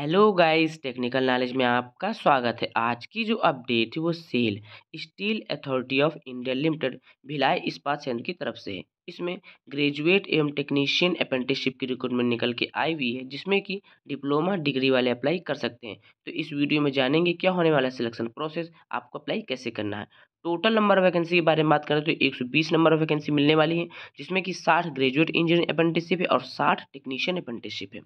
hello guys technical knowledge में आपका स्वागत है आज की जो अपडेट है वो SAIL steel authority of India limited Bhilai इस्पात संयंत्र की तरफ से है इसमें ग्रेजुएट एवं टेक्नीशियन अप्रेंटिसशिप की रिक्रूटमेंट निकल के आई हुई है जिसमें कि डिप्लोमा डिग्री वाले अप्लाई कर सकते हैं तो इस वीडियो में जानेंगे क्या होने वाला सिलेक्शन प्रोसेस आपको अप्लाई कैसे करना है टोटल नंबर ऑफ वैकेंसी के बारे में बात करें तो 120 नंबर ऑफ वैकेंसी मिलने वाली है जिसमें कि 60 ग्रेजुएट इंजीनियर अप्रेंटिसशिप है और 60 टेक्नीशियन अप्रेंटिसशिप है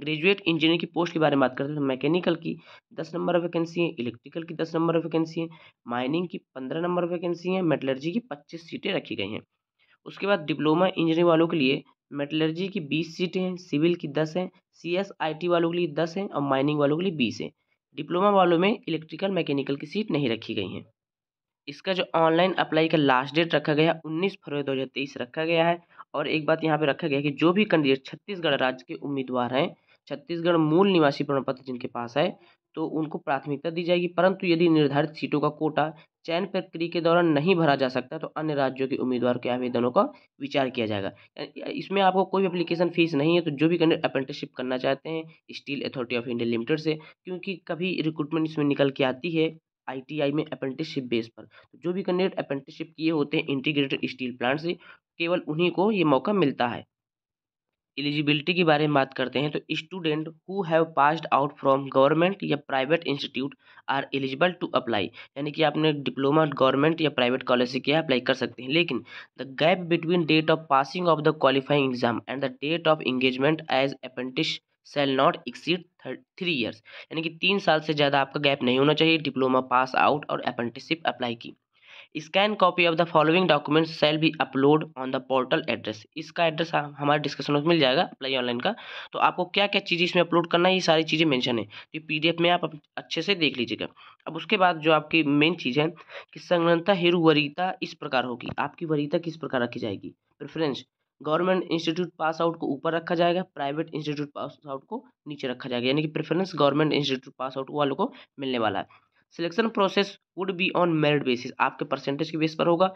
ग्रेजुएट इंजीनियर की पोस्ट के बारे में बात करते हैं तो मैकेनिकल की दस नंबर वैकेंसी है इलेक्ट्रिकल की दस नंबर वैकेंसी है माइनिंग की पंद्रह नंबर वैकेंसी है मेटलर्जी की पच्चीस सीटें रखी गई हैं उसके बाद डिप्लोमा इंजीनियरिंग वालों के लिए मेटलर्जी की बीस सीटें हैं सिविल की दस हैं सी एस आई टी वालों के लिए दस हैं और माइनिंग वालों के लिए बीस हैं डिप्लोमा वालों में इलेक्ट्रिकल मैकेनिकल की सीट नहीं रखी गई हैं इसका जो ऑनलाइन अप्लाई का लास्ट डेट रखा गया उन्नीस फरवरी दो हज़ार तेईस रखा गया है और एक बात यहाँ पे रखा गया है कि जो भी कैंडिडेट छत्तीसगढ़ राज्य के उम्मीदवार हैं छत्तीसगढ़ मूल निवासी प्रमाण पत्र जिनके पास है तो उनको प्राथमिकता दी जाएगी परंतु यदि निर्धारित सीटों का कोटा चयन प्रक्रिया के दौरान नहीं भरा जा सकता तो अन्य राज्यों के उम्मीदवार के आवेदनों का विचार किया जाएगा इसमें आपको कोई भी अप्लीकेशन फीस नहीं है तो जो भी कैंडिडेट अप्रेंटिसशिप करना चाहते हैं steel authority of India limited से क्योंकि कभी रिक्रूटमेंट इसमें निकल के आती है आईटीआई में अप्रेंटिसशिप बेस पर तो जो भी कैंडिडेट अप्रेंटिसशिप किए होते हैं इंटीग्रेटेड स्टील प्लांट से केवल उन्हीं को ये मौका मिलता है एलिजिबिलिटी के बारे में बात करते हैं तो student who have passed out from government या private institute are eligible to apply यानी कि आपने डिप्लोमा गवर्नमेंट या प्राइवेट कॉलेज से किया अप्लाई कर सकते हैं लेकिन the gap between date of passing of the qualifying exam and the date of engagement as apprentice shall not exceed three years यानी कि तीन साल से ज़्यादा आपका गैप नहीं होना चाहिए डिप्लोमा पास आउट और अपेंटिसिप अप्लाई की scan copy of the following documents shall be upload on the portal address इसका एड्रेस हाँ, हमारे डिस्कशन में मिल जाएगा अप्लाई ऑनलाइन का तो आपको क्या क्या चीज़ें इसमें अपलोड करना है ये सारी चीज़ें मैंशन है तो पी में आप अच्छे से देख लीजिएगा अब उसके बाद जो आपकी मेन चीज़ है कि संगनता हेरू वरीता इस प्रकार होगी आपकी वरीता किस प्रकार रखी जाएगी preference government institute pass out को ऊपर रखा जाएगा प्राइवेट इंस्टीट्यूट पास आउट को नीचे रखा जाएगा यानी कि preference government institute pass out वालों को मिलने वाला है selection process would be on merit basis आपके परसेंटेज के बेस पर होगा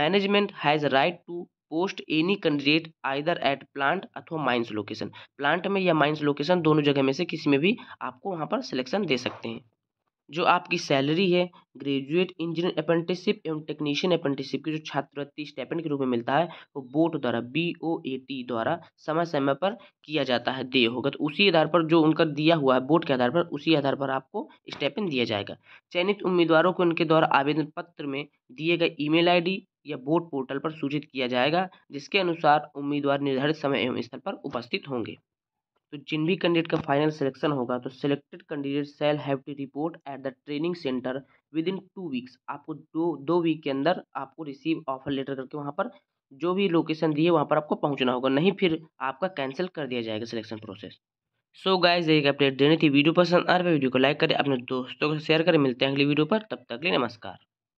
management has right to post any candidate either at plant अथवा माइंस लोकेशन प्लांट में या माइंस लोकेशन दोनों जगह में से किसी में भी आपको वहाँ पर सिलेक्शन दे सकते हैं जो आपकी सैलरी है ग्रेजुएट इंजीनियर अप्रेंटिसशिप एवं टेक्नीशियन अप्रेंटिसशिप की जो छात्रवृत्ति स्टेपेंड के रूप में मिलता है वो बोर्ड द्वारा बी ओ ए टी द्वारा समय समय पर किया जाता है दे होगा तो उसी आधार पर जो उनका दिया हुआ है बोर्ड के आधार पर उसी आधार पर आपको स्टेपेंड दिया जाएगा चयनित उम्मीदवारों को उनके द्वारा आवेदन पत्र में दिए गए ई मेल या बोर्ड पोर्टल पर सूचित किया जाएगा जिसके अनुसार उम्मीदवार निर्धारित समय एवं स्थल पर उपस्थित होंगे तो जिन भी कैंडिडेट का फाइनल सिलेक्शन होगा तो selected candidate shall have to report at the training centre within two weeks आपको दो दो वीक के अंदर आपको रिसीव ऑफर लेटर करके वहाँ पर जो भी लोकेशन दी है वहाँ पर आपको पहुँचना होगा नहीं फिर आपका कैंसिल कर दिया जाएगा सिलेक्शन प्रोसेस सो गाइज एक अपडेट देनी थी वीडियो पसंद आ रहा है वीडियो को लाइक करें अपने दोस्तों को शेयर करें मिलते हैं अगली वीडियो पर तब तक लिए नमस्कार